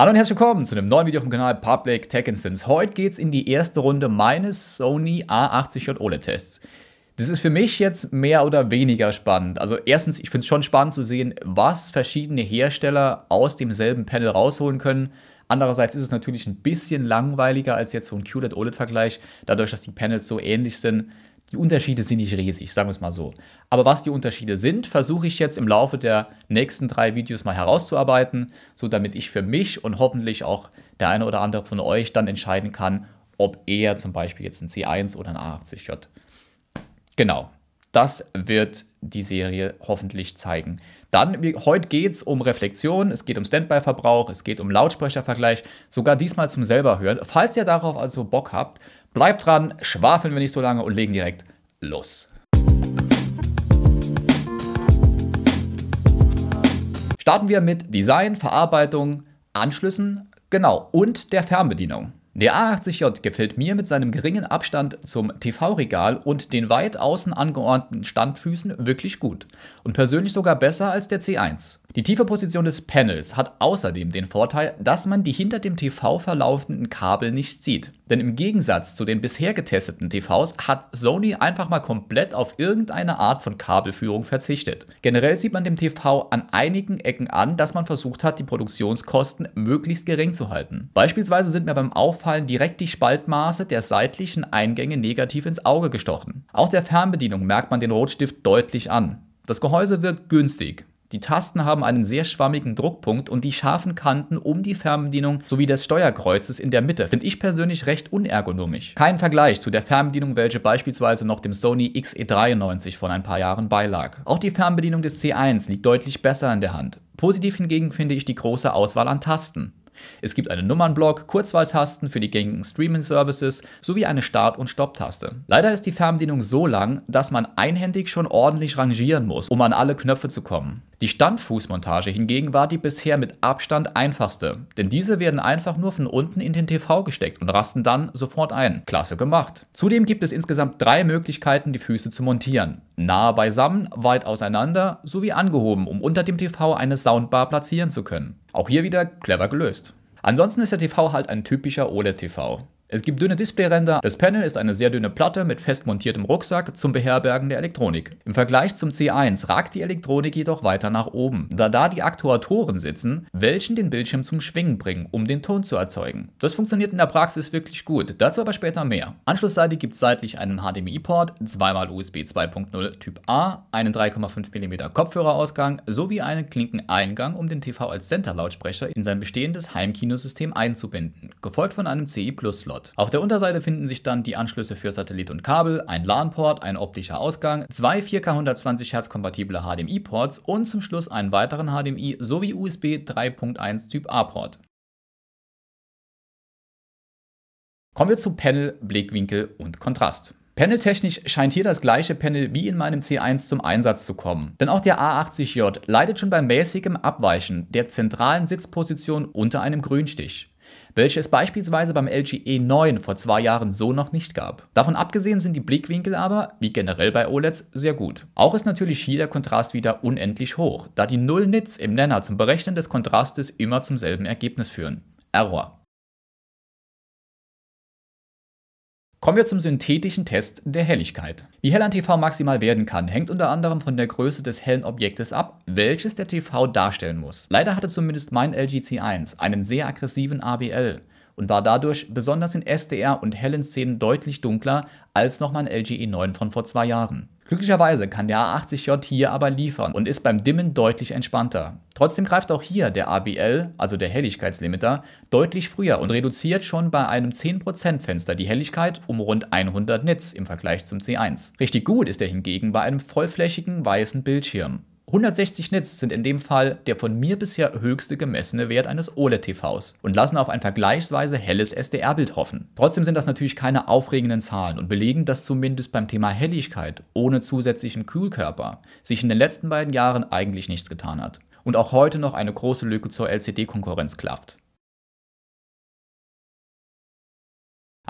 Hallo und herzlich willkommen zu einem neuen Video auf dem Kanal Public Tech Instance. Heute geht es in die erste Runde meines Sony A80J OLED-Tests. Das ist für mich jetzt mehr oder weniger spannend. Also erstens, ich finde es schon spannend zu sehen, was verschiedene Hersteller aus demselben Panel rausholen können. Andererseits ist es natürlich ein bisschen langweiliger als jetzt so ein QLED-OLED-Vergleich, dadurch, dass die Panels so ähnlich sind. Die Unterschiede sind nicht riesig, sagen wir es mal so. Aber was die Unterschiede sind, versuche ich jetzt im Laufe der nächsten drei Videos mal herauszuarbeiten, so damit ich für mich und hoffentlich auch der eine oder andere von euch dann entscheiden kann, ob er zum Beispiel jetzt ein C1 oder ein A80J. Genau, das wird die Serie hoffentlich zeigen. Dann, wie, heute geht es um Reflexion, es geht um Standby-Verbrauch, es geht um Lautsprechervergleich, sogar diesmal zum selber hören. Falls ihr darauf also Bock habt, Bleibt dran, schwafeln wir nicht so lange und legen direkt los. Starten wir mit Design, Verarbeitung, Anschlüssen, genau, und der Fernbedienung. Der A80J gefällt mir mit seinem geringen Abstand zum TV-Regal und den weit außen angeordneten Standfüßen wirklich gut und persönlich sogar besser als der C1. Die tiefe Position des Panels hat außerdem den Vorteil, dass man die hinter dem TV verlaufenden Kabel nicht sieht. Denn im Gegensatz zu den bisher getesteten TVs hat Sony einfach mal komplett auf irgendeine Art von Kabelführung verzichtet. Generell sieht man dem TV an einigen Ecken an, dass man versucht hat, die Produktionskosten möglichst gering zu halten. Beispielsweise sind mir beim Auffallen direkt die Spaltmaße der seitlichen Eingänge negativ ins Auge gestochen. Auch der Fernbedienung merkt man den Rotstift deutlich an. Das Gehäuse wirkt günstig, die Tasten haben einen sehr schwammigen Druckpunkt und die scharfen Kanten um die Fernbedienung sowie des Steuerkreuzes in der Mitte finde ich persönlich recht unergonomisch. Kein Vergleich zu der Fernbedienung, welche beispielsweise noch dem Sony XE93 von ein paar Jahren beilag. Auch die Fernbedienung des C1 liegt deutlich besser in der Hand. Positiv hingegen finde ich die große Auswahl an Tasten. Es gibt einen Nummernblock, Kurzwahltasten für die gängigen Streaming-Services sowie eine Start- und Stopptaste. Leider ist die Fernbedienung so lang, dass man einhändig schon ordentlich rangieren muss, um an alle Knöpfe zu kommen. Die Standfußmontage hingegen war die bisher mit Abstand einfachste, denn diese werden einfach nur von unten in den TV gesteckt und rasten dann sofort ein. Klasse gemacht. Zudem gibt es insgesamt drei Möglichkeiten, die Füße zu montieren. Nahe beisammen, weit auseinander sowie angehoben, um unter dem TV eine Soundbar platzieren zu können. Auch hier wieder clever gelöst. Ansonsten ist der TV halt ein typischer OLED-TV. Es gibt dünne Displayränder. Das Panel ist eine sehr dünne Platte mit fest montiertem Rucksack zum Beherbergen der Elektronik. Im Vergleich zum C1 ragt die Elektronik jedoch weiter nach oben, da da die Aktuatoren sitzen, welchen den Bildschirm zum Schwingen bringen, um den Ton zu erzeugen. Das funktioniert in der Praxis wirklich gut, dazu aber später mehr. Anschlussseitig gibt es seitlich einen HDMI-Port, zweimal USB 2.0 Typ A, einen 3,5 mm Kopfhörerausgang sowie einen Klinkeneingang, um den TV als Center-Lautsprecher in sein bestehendes Heimkinosystem einzubinden, gefolgt von einem CI-Plus-Slot. Port. Auf der Unterseite finden sich dann die Anschlüsse für Satellit und Kabel, ein LAN-Port, ein optischer Ausgang, zwei 4K 120 Hz kompatible HDMI-Ports und zum Schluss einen weiteren HDMI sowie USB 3.1 Typ A-Port. Kommen wir zu Panel, Blickwinkel und Kontrast. Paneltechnisch scheint hier das gleiche Panel wie in meinem C1 zum Einsatz zu kommen. Denn auch der A80J leidet schon bei mäßigem Abweichen der zentralen Sitzposition unter einem Grünstich welche es beispielsweise beim LG E9 vor zwei Jahren so noch nicht gab. Davon abgesehen sind die Blickwinkel aber, wie generell bei OLEDs, sehr gut. Auch ist natürlich hier der Kontrast wieder unendlich hoch, da die Null-Nits im Nenner zum Berechnen des Kontrastes immer zum selben Ergebnis führen. Error. Kommen wir zum synthetischen Test der Helligkeit. Wie hell ein TV maximal werden kann, hängt unter anderem von der Größe des hellen Objektes ab, welches der TV darstellen muss. Leider hatte zumindest mein LG C1 einen sehr aggressiven ABL und war dadurch besonders in SDR und hellen Szenen deutlich dunkler als noch mein LG E9 von vor zwei Jahren. Glücklicherweise kann der A80J hier aber liefern und ist beim Dimmen deutlich entspannter. Trotzdem greift auch hier der ABL, also der Helligkeitslimiter, deutlich früher und reduziert schon bei einem 10% Fenster die Helligkeit um rund 100 Nits im Vergleich zum C1. Richtig gut ist er hingegen bei einem vollflächigen weißen Bildschirm. 160 Nits sind in dem Fall der von mir bisher höchste gemessene Wert eines OLED-TVs und lassen auf ein vergleichsweise helles SDR-Bild hoffen. Trotzdem sind das natürlich keine aufregenden Zahlen und belegen, dass zumindest beim Thema Helligkeit ohne zusätzlichen Kühlkörper sich in den letzten beiden Jahren eigentlich nichts getan hat und auch heute noch eine große Lücke zur LCD-Konkurrenz klafft.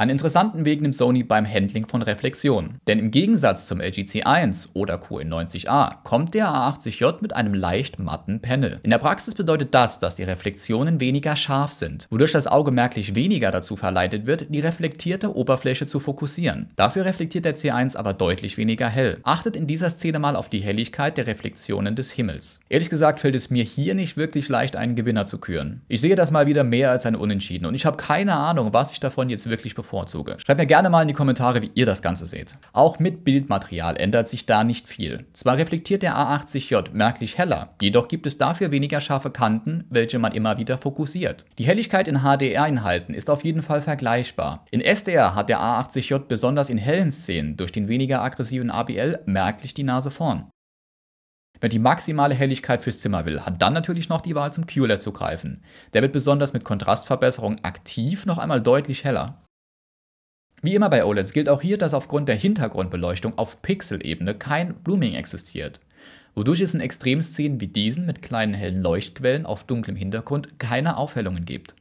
Einen interessanten Weg nimmt Sony beim Handling von Reflexionen. Denn im Gegensatz zum LG C1 oder QN90A kommt der A80J mit einem leicht matten Panel. In der Praxis bedeutet das, dass die Reflexionen weniger scharf sind, wodurch das Auge merklich weniger dazu verleitet wird, die reflektierte Oberfläche zu fokussieren. Dafür reflektiert der C1 aber deutlich weniger hell. Achtet in dieser Szene mal auf die Helligkeit der Reflexionen des Himmels. Ehrlich gesagt fällt es mir hier nicht wirklich leicht, einen Gewinner zu küren. Ich sehe das mal wieder mehr als ein Unentschieden und ich habe keine Ahnung, was ich davon jetzt wirklich bevorzuge bevorzuge. Schreibt mir gerne mal in die Kommentare, wie ihr das Ganze seht. Auch mit Bildmaterial ändert sich da nicht viel. Zwar reflektiert der A80J merklich heller, jedoch gibt es dafür weniger scharfe Kanten, welche man immer wieder fokussiert. Die Helligkeit in HDR-Inhalten ist auf jeden Fall vergleichbar. In SDR hat der A80J besonders in hellen Szenen durch den weniger aggressiven ABL merklich die Nase vorn. Wer die maximale Helligkeit fürs Zimmer will, hat dann natürlich noch die Wahl zum QLED zu greifen. Der wird besonders mit Kontrastverbesserung aktiv noch einmal deutlich heller. Wie immer bei OLEDs gilt auch hier, dass aufgrund der Hintergrundbeleuchtung auf Pixelebene kein Blooming existiert, wodurch es in Extremszenen wie diesen mit kleinen hellen Leuchtquellen auf dunklem Hintergrund keine Aufhellungen gibt.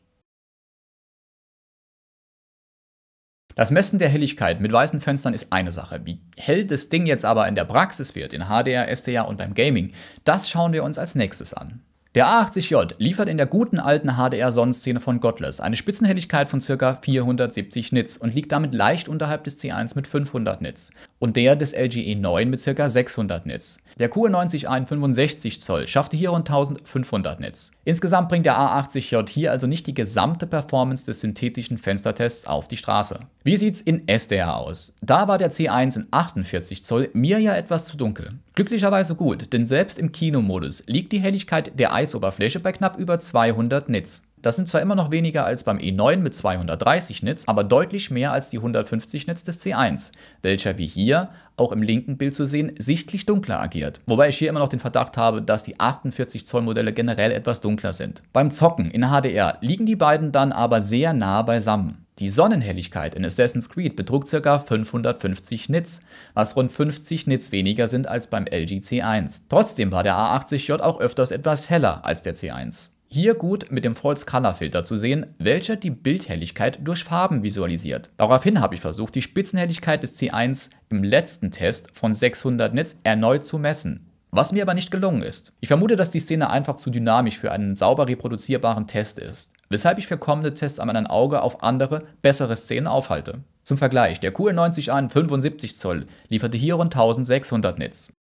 Das Messen der Helligkeit mit weißen Fenstern ist eine Sache. Wie hell das Ding jetzt aber in der Praxis wird, in HDR, SDR und beim Gaming, das schauen wir uns als nächstes an. Der A80J liefert in der guten alten HDR-Sonnenszene von Godless eine Spitzenhelligkeit von ca. 470 Nits und liegt damit leicht unterhalb des C1 mit 500 Nits und der des LG e 9 mit ca. 600 Nits. Der QE90 ein 65 Zoll schaffte hier rund 1500 Nits. Insgesamt bringt der A80J hier also nicht die gesamte Performance des synthetischen Fenstertests auf die Straße. Wie sieht's in SDR aus? Da war der C1 in 48 Zoll mir ja etwas zu dunkel. Glücklicherweise gut, denn selbst im Kinomodus liegt die Helligkeit der Eisoberfläche bei knapp über 200 Nits. Das sind zwar immer noch weniger als beim E9 mit 230 Nits, aber deutlich mehr als die 150 Nits des C1, welcher wie hier auch im linken Bild zu sehen sichtlich dunkler agiert. Wobei ich hier immer noch den Verdacht habe, dass die 48 Zoll Modelle generell etwas dunkler sind. Beim Zocken in HDR liegen die beiden dann aber sehr nah beisammen. Die Sonnenhelligkeit in Assassin's Creed betrug ca. 550 Nits, was rund 50 Nits weniger sind als beim LG C1. Trotzdem war der A80J auch öfters etwas heller als der C1. Hier gut mit dem False Color Filter zu sehen, welcher die Bildhelligkeit durch Farben visualisiert. Daraufhin habe ich versucht, die Spitzenhelligkeit des C1 im letzten Test von 600 Nits erneut zu messen. Was mir aber nicht gelungen ist. Ich vermute, dass die Szene einfach zu dynamisch für einen sauber reproduzierbaren Test ist, weshalb ich für kommende Tests an meinem Auge auf andere, bessere Szenen aufhalte. Zum Vergleich, der QL90 an 75 Zoll lieferte hier rund 1600 Nits.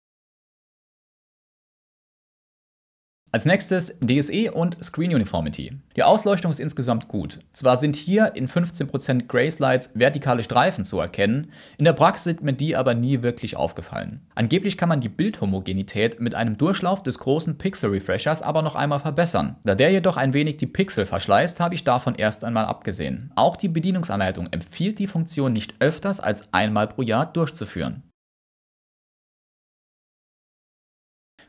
Als nächstes DSE und Screen Uniformity. Die Ausleuchtung ist insgesamt gut. Zwar sind hier in 15% Grace Lights vertikale Streifen zu erkennen, in der Praxis sind mir die aber nie wirklich aufgefallen. Angeblich kann man die Bildhomogenität mit einem Durchlauf des großen Pixel Refreshers aber noch einmal verbessern. Da der jedoch ein wenig die Pixel verschleißt, habe ich davon erst einmal abgesehen. Auch die Bedienungsanleitung empfiehlt die Funktion nicht öfters als einmal pro Jahr durchzuführen.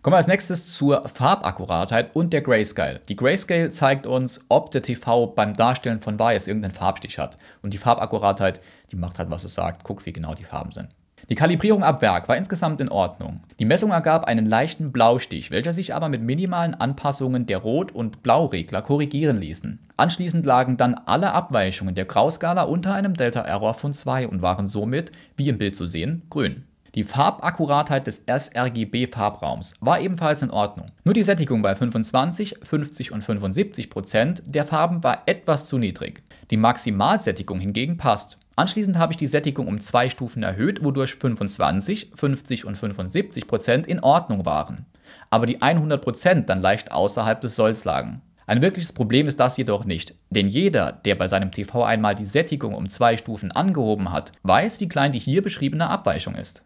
Kommen wir als nächstes zur Farbakkuratheit und der Grayscale. Die Grayscale zeigt uns, ob der TV beim Darstellen von Weiß irgendeinen Farbstich hat. Und die Farbakkuratheit, die macht halt, was es sagt, guckt, wie genau die Farben sind. Die Kalibrierung ab Werk war insgesamt in Ordnung. Die Messung ergab einen leichten Blaustich, welcher sich aber mit minimalen Anpassungen der Rot- und Blauregler korrigieren ließen. Anschließend lagen dann alle Abweichungen der Grauskala unter einem Delta-Error von 2 und waren somit, wie im Bild zu sehen, grün. Die Farbakkuratheit des sRGB-Farbraums war ebenfalls in Ordnung. Nur die Sättigung bei 25, 50 und 75 Prozent der Farben war etwas zu niedrig. Die Maximalsättigung hingegen passt. Anschließend habe ich die Sättigung um zwei Stufen erhöht, wodurch 25, 50 und 75 Prozent in Ordnung waren. Aber die 100 Prozent dann leicht außerhalb des Solls lagen. Ein wirkliches Problem ist das jedoch nicht, denn jeder, der bei seinem TV einmal die Sättigung um zwei Stufen angehoben hat, weiß, wie klein die hier beschriebene Abweichung ist.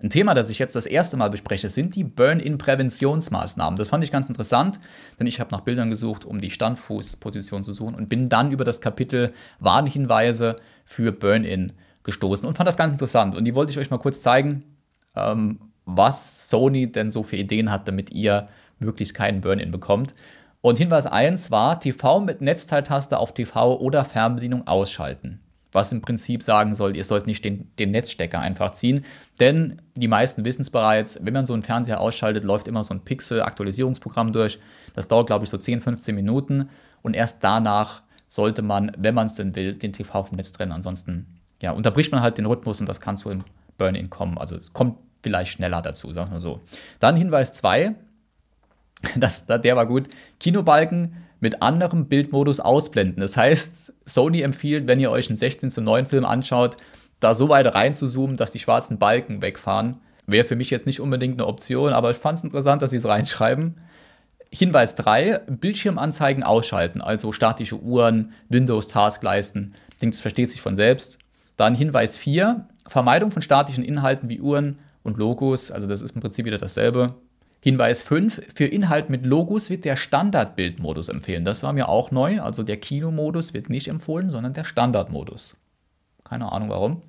Ein Thema, das ich jetzt das erste Mal bespreche, sind die Burn-in-Präventionsmaßnahmen. Das fand ich ganz interessant, denn ich habe nach Bildern gesucht, um die Standfußposition zu suchen und bin dann über das Kapitel Warnhinweise für Burn-in gestoßen und fand das ganz interessant. Und die wollte ich euch mal kurz zeigen, ähm, was Sony denn so für Ideen hat, damit ihr möglichst keinen Burn-in bekommt. Und Hinweis 1 war TV mit Netzteiltaste auf TV oder Fernbedienung ausschalten was im Prinzip sagen soll, ihr sollt nicht den, den Netzstecker einfach ziehen. Denn die meisten wissen es bereits, wenn man so einen Fernseher ausschaltet, läuft immer so ein Pixel-Aktualisierungsprogramm durch. Das dauert, glaube ich, so 10, 15 Minuten. Und erst danach sollte man, wenn man es denn will, den TV vom Netz trennen. Ansonsten ja, unterbricht man halt den Rhythmus und das kann zu einem Burn-In kommen. Also es kommt vielleicht schneller dazu, sagen wir so. Dann Hinweis 2, das, der war gut, Kinobalken mit anderem Bildmodus ausblenden. Das heißt, Sony empfiehlt, wenn ihr euch einen 16 zu 9 Film anschaut, da so weit rein zu zoomen, dass die schwarzen Balken wegfahren. Wäre für mich jetzt nicht unbedingt eine Option, aber ich fand es interessant, dass sie es reinschreiben. Hinweis 3, Bildschirmanzeigen ausschalten, also statische Uhren, Windows-Taskleisten. Das versteht sich von selbst. Dann Hinweis 4, Vermeidung von statischen Inhalten wie Uhren und Logos, also das ist im Prinzip wieder dasselbe, Hinweis 5, für Inhalt mit Logos wird der Standardbildmodus empfehlen. Das war mir auch neu, also der Kinomodus wird nicht empfohlen, sondern der Standardmodus. Keine Ahnung warum.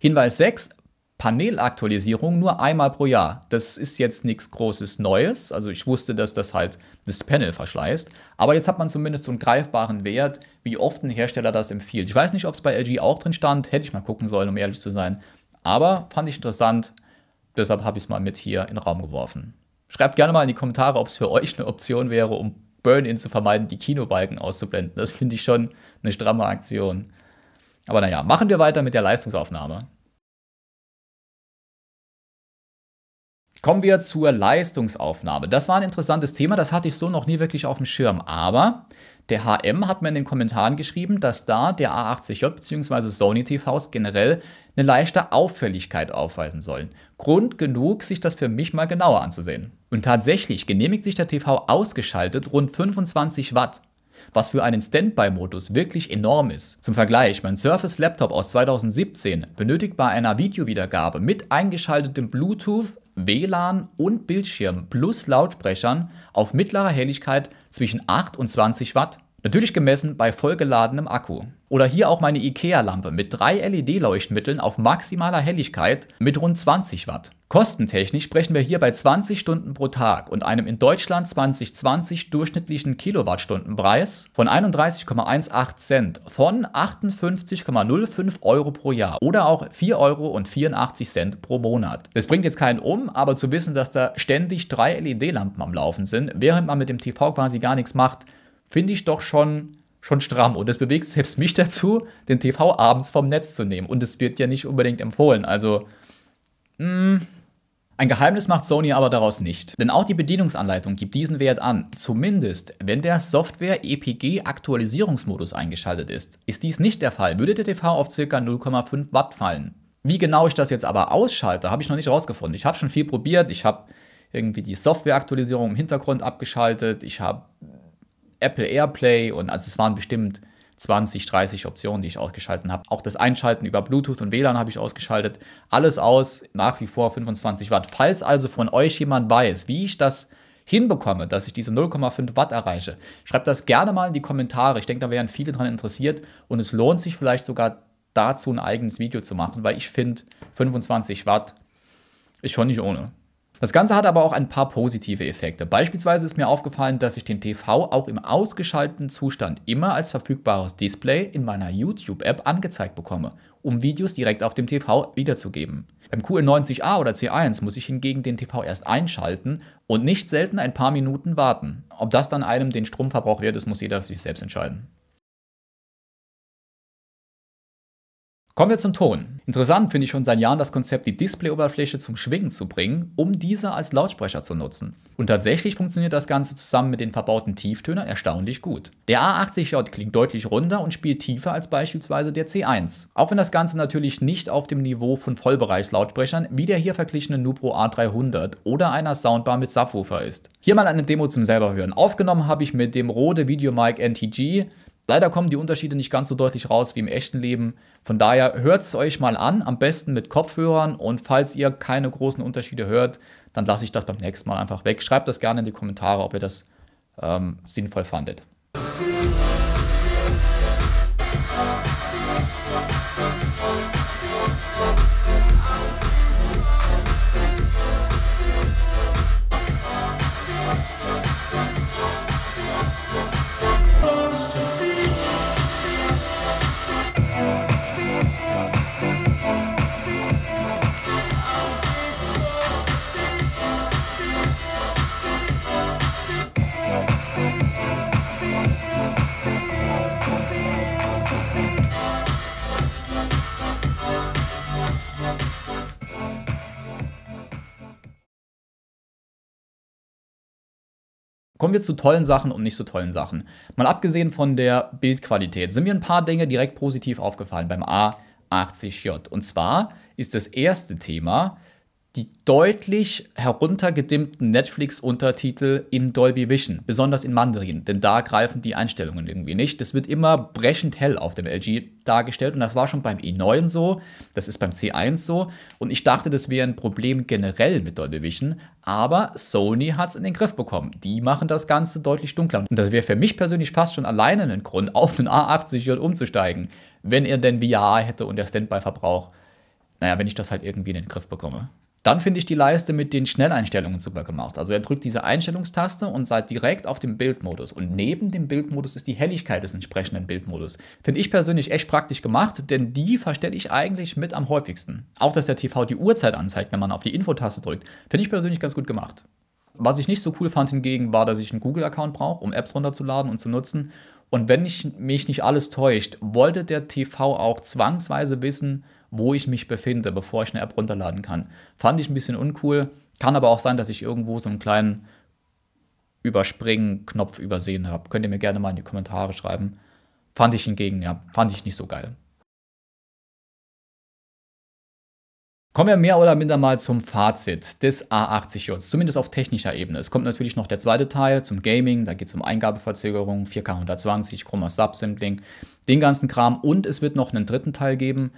Hinweis 6, Panelaktualisierung nur einmal pro Jahr. Das ist jetzt nichts Großes Neues. Also ich wusste, dass das halt das Panel verschleißt. Aber jetzt hat man zumindest so einen greifbaren Wert, wie oft ein Hersteller das empfiehlt. Ich weiß nicht, ob es bei LG auch drin stand. Hätte ich mal gucken sollen, um ehrlich zu sein. Aber fand ich interessant. Deshalb habe ich es mal mit hier in den Raum geworfen. Schreibt gerne mal in die Kommentare, ob es für euch eine Option wäre, um Burn-In zu vermeiden, die Kinobalken auszublenden. Das finde ich schon eine stramme Aktion. Aber naja, machen wir weiter mit der Leistungsaufnahme. Kommen wir zur Leistungsaufnahme. Das war ein interessantes Thema, das hatte ich so noch nie wirklich auf dem Schirm. Aber der HM hat mir in den Kommentaren geschrieben, dass da der A80J bzw. Sony TVs generell eine leichte Auffälligkeit aufweisen sollen. Grund genug, sich das für mich mal genauer anzusehen. Und tatsächlich genehmigt sich der TV ausgeschaltet rund 25 Watt was für einen Standby-Modus wirklich enorm ist. Zum Vergleich, mein Surface Laptop aus 2017 benötigt bei einer Videowiedergabe mit eingeschaltetem Bluetooth, WLAN und Bildschirm plus Lautsprechern auf mittlerer Helligkeit zwischen 8 und 20 Watt. Natürlich gemessen bei vollgeladenem Akku. Oder hier auch meine IKEA-Lampe mit drei LED-Leuchtmitteln auf maximaler Helligkeit mit rund 20 Watt. Kostentechnisch sprechen wir hier bei 20 Stunden pro Tag und einem in Deutschland 2020 durchschnittlichen Kilowattstundenpreis von 31,18 Cent von 58,05 Euro pro Jahr oder auch 4,84 Euro pro Monat. Das bringt jetzt keinen um, aber zu wissen, dass da ständig drei LED-Lampen am Laufen sind, während man mit dem TV quasi gar nichts macht, finde ich doch schon, schon stramm. Und das bewegt selbst mich dazu, den TV abends vom Netz zu nehmen. Und es wird ja nicht unbedingt empfohlen. Also, mh, mm, ein Geheimnis macht Sony aber daraus nicht, denn auch die Bedienungsanleitung gibt diesen Wert an. Zumindest, wenn der Software-EPG-Aktualisierungsmodus eingeschaltet ist. Ist dies nicht der Fall, würde der TV auf ca. 0,5 Watt fallen. Wie genau ich das jetzt aber ausschalte, habe ich noch nicht rausgefunden. Ich habe schon viel probiert, ich habe irgendwie die Software-Aktualisierung im Hintergrund abgeschaltet, ich habe Apple AirPlay und also es waren bestimmt 20, 30 Optionen, die ich ausgeschalten habe. Auch das Einschalten über Bluetooth und WLAN habe ich ausgeschaltet. Alles aus, nach wie vor 25 Watt. Falls also von euch jemand weiß, wie ich das hinbekomme, dass ich diese 0,5 Watt erreiche, schreibt das gerne mal in die Kommentare. Ich denke, da wären viele dran interessiert und es lohnt sich vielleicht sogar dazu ein eigenes Video zu machen, weil ich finde 25 Watt ist schon nicht ohne. Das Ganze hat aber auch ein paar positive Effekte. Beispielsweise ist mir aufgefallen, dass ich den TV auch im ausgeschalteten Zustand immer als verfügbares Display in meiner YouTube-App angezeigt bekomme, um Videos direkt auf dem TV wiederzugeben. Beim QL90A oder C1 muss ich hingegen den TV erst einschalten und nicht selten ein paar Minuten warten. Ob das dann einem den Stromverbrauch wert das muss jeder für sich selbst entscheiden. Kommen wir zum Ton. Interessant finde ich schon seit Jahren das Konzept, die Displayoberfläche zum Schwingen zu bringen, um diese als Lautsprecher zu nutzen. Und tatsächlich funktioniert das Ganze zusammen mit den verbauten Tieftönern erstaunlich gut. Der A80J klingt deutlich runder und spielt tiefer als beispielsweise der C1. Auch wenn das Ganze natürlich nicht auf dem Niveau von Vollbereichslautsprechern wie der hier verglichene Nupro A300 oder einer Soundbar mit Subwoofer ist. Hier mal eine Demo zum selber hören. Aufgenommen habe ich mit dem Rode VideoMic NTG Leider kommen die Unterschiede nicht ganz so deutlich raus wie im echten Leben. Von daher hört es euch mal an, am besten mit Kopfhörern. Und falls ihr keine großen Unterschiede hört, dann lasse ich das beim nächsten Mal einfach weg. Schreibt das gerne in die Kommentare, ob ihr das ähm, sinnvoll fandet. Kommen wir zu tollen Sachen und nicht so tollen Sachen. Mal abgesehen von der Bildqualität sind mir ein paar Dinge direkt positiv aufgefallen beim A80J. Und zwar ist das erste Thema die deutlich heruntergedimmten Netflix-Untertitel in Dolby Vision, besonders in Mandarin, denn da greifen die Einstellungen irgendwie nicht. Das wird immer brechend hell auf dem LG dargestellt und das war schon beim e 9 so, das ist beim C1 so und ich dachte, das wäre ein Problem generell mit Dolby Vision, aber Sony hat es in den Griff bekommen. Die machen das Ganze deutlich dunkler und das wäre für mich persönlich fast schon alleine ein Grund, auf den A80 umzusteigen, wenn er denn VR hätte und der Standby-Verbrauch, naja, wenn ich das halt irgendwie in den Griff bekomme. Dann finde ich die Leiste mit den Schnelleinstellungen super gemacht. Also er drückt diese Einstellungstaste und seid direkt auf dem Bildmodus. Und neben dem Bildmodus ist die Helligkeit des entsprechenden Bildmodus. Finde ich persönlich echt praktisch gemacht, denn die verstelle ich eigentlich mit am häufigsten. Auch dass der TV die Uhrzeit anzeigt, wenn man auf die Infotaste drückt, finde ich persönlich ganz gut gemacht. Was ich nicht so cool fand hingegen, war, dass ich einen Google-Account brauche, um Apps runterzuladen und zu nutzen. Und wenn ich mich nicht alles täuscht, wollte der TV auch zwangsweise wissen, wo ich mich befinde, bevor ich eine App runterladen kann. Fand ich ein bisschen uncool. Kann aber auch sein, dass ich irgendwo so einen kleinen Überspringen-Knopf übersehen habe. Könnt ihr mir gerne mal in die Kommentare schreiben. Fand ich hingegen, ja, fand ich nicht so geil. Kommen wir mehr oder minder mal zum Fazit des A80Js, zumindest auf technischer Ebene. Es kommt natürlich noch der zweite Teil zum Gaming, da geht es um Eingabeverzögerung, 4K 120, Chroma Subsampling, den ganzen Kram und es wird noch einen dritten Teil geben,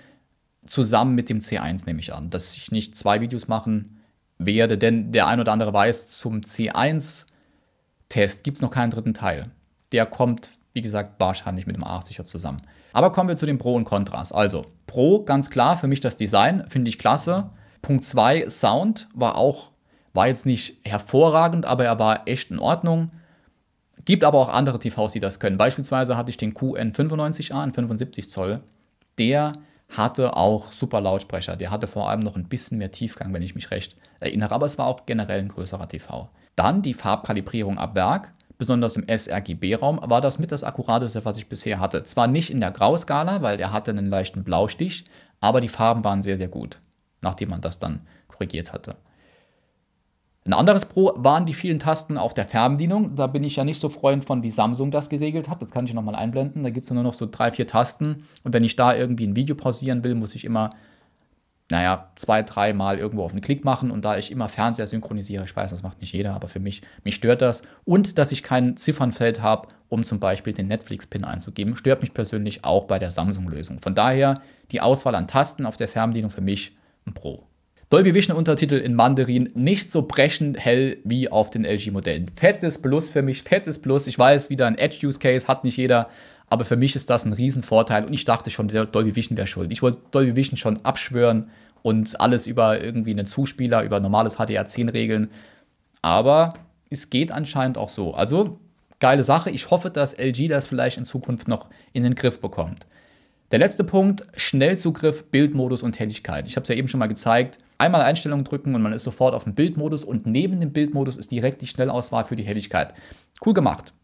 zusammen mit dem C1 nehme ich an, dass ich nicht zwei Videos machen werde, denn der ein oder andere weiß, zum C1-Test gibt es noch keinen dritten Teil. Der kommt, wie gesagt, wahrscheinlich mit dem A 80 er zusammen. Aber kommen wir zu den Pro und Kontras. Also, Pro, ganz klar, für mich das Design, finde ich klasse. Punkt 2, Sound war auch, war jetzt nicht hervorragend, aber er war echt in Ordnung. Gibt aber auch andere TVs, die das können. Beispielsweise hatte ich den QN95A, einen 75 Zoll. Der hatte auch super Lautsprecher. Der hatte vor allem noch ein bisschen mehr Tiefgang, wenn ich mich recht erinnere, aber es war auch generell ein größerer TV. Dann die Farbkalibrierung ab Werk, besonders im sRGB-Raum, war das mit das akkurateste, was ich bisher hatte. Zwar nicht in der Grauskala, weil der hatte einen leichten Blaustich, aber die Farben waren sehr, sehr gut, nachdem man das dann korrigiert hatte. Ein anderes Pro waren die vielen Tasten auf der Fernbedienung. Da bin ich ja nicht so Freund von, wie Samsung das geregelt hat. Das kann ich nochmal einblenden. Da gibt es nur noch so drei, vier Tasten. Und wenn ich da irgendwie ein Video pausieren will, muss ich immer, naja, zwei, drei Mal irgendwo auf einen Klick machen. Und da ich immer Fernseher synchronisiere, ich weiß, das macht nicht jeder, aber für mich, mich stört das. Und dass ich kein Ziffernfeld habe, um zum Beispiel den Netflix-Pin einzugeben, stört mich persönlich auch bei der Samsung-Lösung. Von daher die Auswahl an Tasten auf der Fernbedienung für mich ein Pro. Dolby Vision Untertitel in Mandarin, nicht so brechend hell wie auf den LG-Modellen. Fettes Plus für mich, fettes Plus. Ich weiß, wieder ein Edge-Use-Case, hat nicht jeder. Aber für mich ist das ein Riesenvorteil und ich dachte schon, der Dolby Vision wäre schuld. Ich wollte Dolby Vision schon abschwören und alles über irgendwie einen Zuspieler, über normales HDR10 regeln. Aber es geht anscheinend auch so. Also geile Sache. Ich hoffe, dass LG das vielleicht in Zukunft noch in den Griff bekommt. Der letzte Punkt, Schnellzugriff, Bildmodus und Helligkeit. Ich habe es ja eben schon mal gezeigt. Einmal Einstellungen drücken und man ist sofort auf dem Bildmodus und neben dem Bildmodus ist direkt die Schnellauswahl für die Helligkeit. Cool gemacht.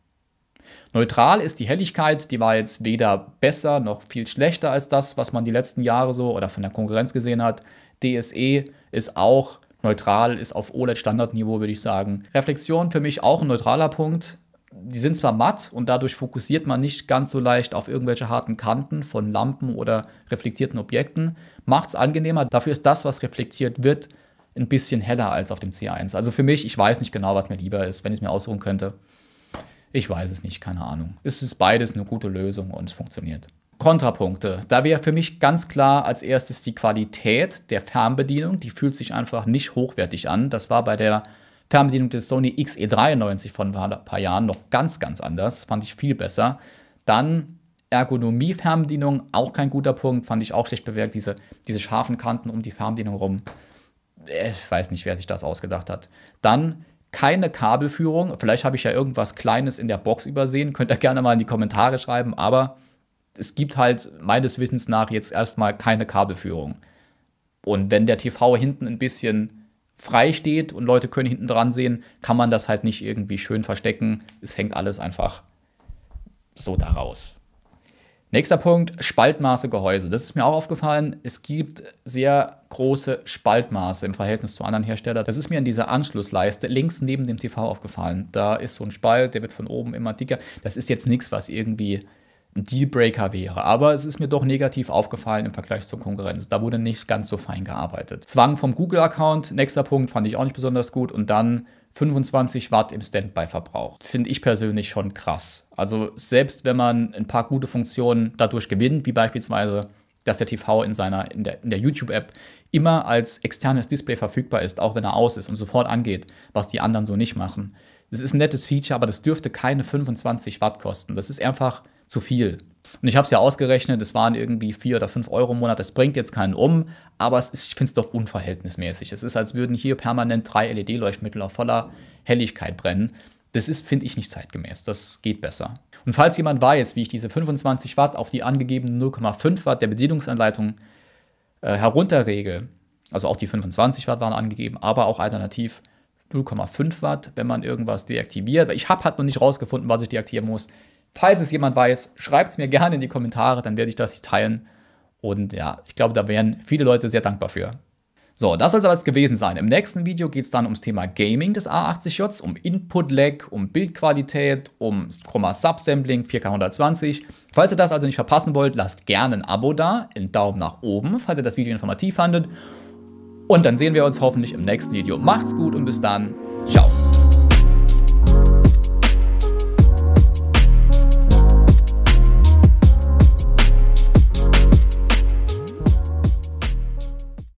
Neutral ist die Helligkeit, die war jetzt weder besser noch viel schlechter als das, was man die letzten Jahre so oder von der Konkurrenz gesehen hat. DSE ist auch neutral, ist auf OLED-Standardniveau, würde ich sagen. Reflexion für mich auch ein neutraler Punkt die sind zwar matt und dadurch fokussiert man nicht ganz so leicht auf irgendwelche harten Kanten von Lampen oder reflektierten Objekten, macht es angenehmer. Dafür ist das, was reflektiert wird, ein bisschen heller als auf dem C1. Also für mich, ich weiß nicht genau, was mir lieber ist, wenn ich es mir ausruhen könnte. Ich weiß es nicht, keine Ahnung. Es ist beides eine gute Lösung und es funktioniert. Kontrapunkte. Da wäre für mich ganz klar als erstes die Qualität der Fernbedienung. Die fühlt sich einfach nicht hochwertig an. Das war bei der Fernbedienung des Sony XE93 von ein paar Jahren noch ganz, ganz anders, fand ich viel besser. Dann Ergonomie-Fernbedienung, auch kein guter Punkt, fand ich auch schlecht bewirkt, diese, diese scharfen Kanten um die Fernbedienung rum. Äh, ich weiß nicht, wer sich das ausgedacht hat. Dann keine Kabelführung. Vielleicht habe ich ja irgendwas Kleines in der Box übersehen. Könnt ihr gerne mal in die Kommentare schreiben. Aber es gibt halt meines Wissens nach jetzt erstmal keine Kabelführung. Und wenn der TV hinten ein bisschen frei steht und Leute können hinten dran sehen, kann man das halt nicht irgendwie schön verstecken. Es hängt alles einfach so daraus. Nächster Punkt, Spaltmaße Gehäuse. Das ist mir auch aufgefallen. Es gibt sehr große Spaltmaße im Verhältnis zu anderen Herstellern. Das ist mir in dieser Anschlussleiste links neben dem TV aufgefallen. Da ist so ein Spalt, der wird von oben immer dicker. Das ist jetzt nichts, was irgendwie Dealbreaker wäre. Aber es ist mir doch negativ aufgefallen im Vergleich zur Konkurrenz. Da wurde nicht ganz so fein gearbeitet. Zwang vom Google-Account, nächster Punkt, fand ich auch nicht besonders gut. Und dann 25 Watt im Standby-Verbrauch. Finde ich persönlich schon krass. Also selbst wenn man ein paar gute Funktionen dadurch gewinnt, wie beispielsweise dass der TV in seiner in der, in der YouTube-App immer als externes Display verfügbar ist, auch wenn er aus ist und sofort angeht, was die anderen so nicht machen. Das ist ein nettes Feature, aber das dürfte keine 25 Watt kosten. Das ist einfach zu viel. Und ich habe es ja ausgerechnet, es waren irgendwie vier oder fünf Euro im Monat. Das bringt jetzt keinen um, aber es ist, ich finde es doch unverhältnismäßig. Es ist, als würden hier permanent drei LED-Leuchtmittel auf voller Helligkeit brennen. Das ist, finde ich, nicht zeitgemäß. Das geht besser. Und falls jemand weiß, wie ich diese 25 Watt auf die angegebenen 0,5 Watt der Bedienungsanleitung äh, herunterrege, also auch die 25 Watt waren angegeben, aber auch alternativ 0,5 Watt, wenn man irgendwas deaktiviert. Ich habe halt noch nicht rausgefunden, was ich deaktivieren muss. Falls es jemand weiß, schreibt es mir gerne in die Kommentare, dann werde ich das teilen. Und ja, ich glaube, da wären viele Leute sehr dankbar für. So, das soll es aber gewesen sein. Im nächsten Video geht es dann ums Thema Gaming des a 80 j um Input-Lag, um Bildqualität, um Chroma Subsampling 4K 120. Falls ihr das also nicht verpassen wollt, lasst gerne ein Abo da, einen Daumen nach oben, falls ihr das Video informativ fandet. Und dann sehen wir uns hoffentlich im nächsten Video. Macht's gut und bis dann. Ciao.